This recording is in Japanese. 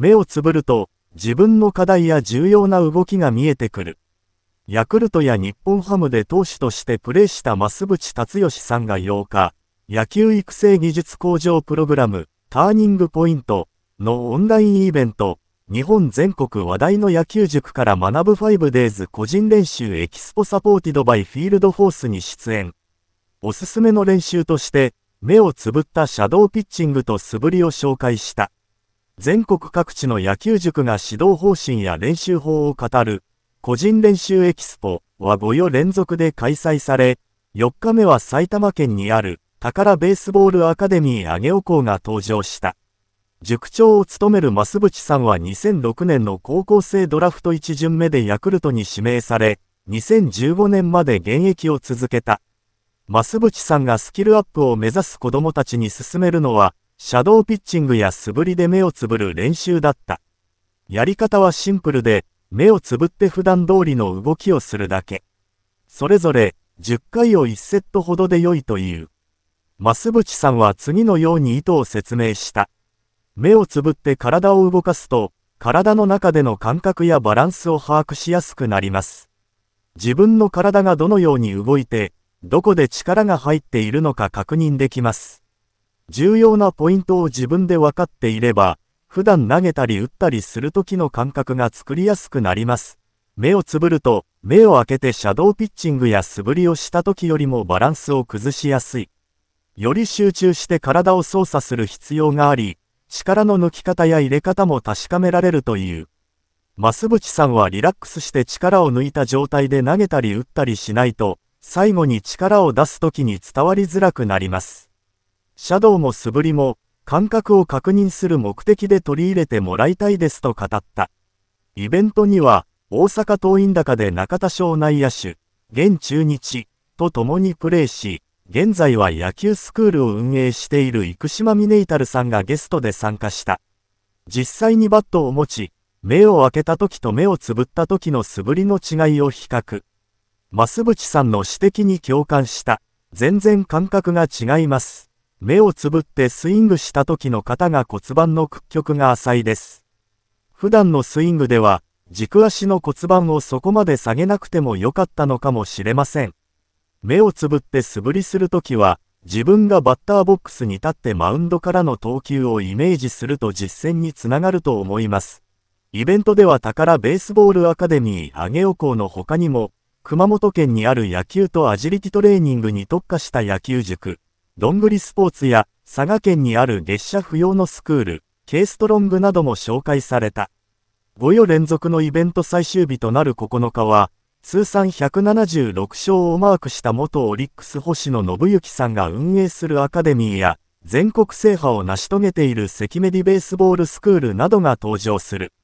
目をつぶると、自分の課題や重要な動きが見えてくる。ヤクルトや日本ハムで投手としてプレーした増渕達義さんが8日、野球育成技術向上プログラム、ターニングポイントのオンラインイベント、日本全国話題の野球塾から学ぶ 5days 個人練習エキスポサポーティドバイフィールドフォースに出演。おすすめの練習として、目をつぶったシャドーピッチングと素振りを紹介した。全国各地の野球塾が指導方針や練習法を語る個人練習エキスポは5夜連続で開催され、4日目は埼玉県にある宝ベースボールアカデミー上尾校が登場した。塾長を務める増渕さんは2006年の高校生ドラフト1巡目でヤクルトに指名され、2015年まで現役を続けた。増渕さんがスキルアップを目指す子供たちに勧めるのは、シャドーピッチングや素振りで目をつぶる練習だった。やり方はシンプルで、目をつぶって普段通りの動きをするだけ。それぞれ、10回を1セットほどで良いという。増渕さんは次のように意図を説明した。目をつぶって体を動かすと、体の中での感覚やバランスを把握しやすくなります。自分の体がどのように動いて、どこで力が入っているのか確認できます。重要なポイントを自分で分かっていれば、普段投げたり打ったりする時の感覚が作りやすくなります。目をつぶると、目を開けてシャドーピッチングや素振りをした時よりもバランスを崩しやすい。より集中して体を操作する必要があり、力の抜き方や入れ方も確かめられるという。増渕さんはリラックスして力を抜いた状態で投げたり打ったりしないと、最後に力を出す時に伝わりづらくなります。シャドウも素振りも、感覚を確認する目的で取り入れてもらいたいですと語った。イベントには、大阪桐蔭高で中田省内野手、現中日、と共にプレーし、現在は野球スクールを運営している生島ミネイタルさんがゲストで参加した。実際にバットを持ち、目を開けた時と目をつぶった時の素振りの違いを比較。増渕さんの指摘に共感した。全然感覚が違います。目をつぶってスイングした時の肩が骨盤の屈曲が浅いです。普段のスイングでは、軸足の骨盤をそこまで下げなくても良かったのかもしれません。目をつぶって素振りするときは、自分がバッターボックスに立ってマウンドからの投球をイメージすると実践につながると思います。イベントでは宝ベースボールアカデミー上尾校の他にも、熊本県にある野球とアジリティトレーニングに特化した野球塾、どんぐりスポーツや佐賀県にある列車不要のスクール、K ストロングなども紹介された。5夜連続のイベント最終日となる9日は、通算176勝をマークした元オリックス星野信之さんが運営するアカデミーや、全国制覇を成し遂げている関メディベースボールスクールなどが登場する。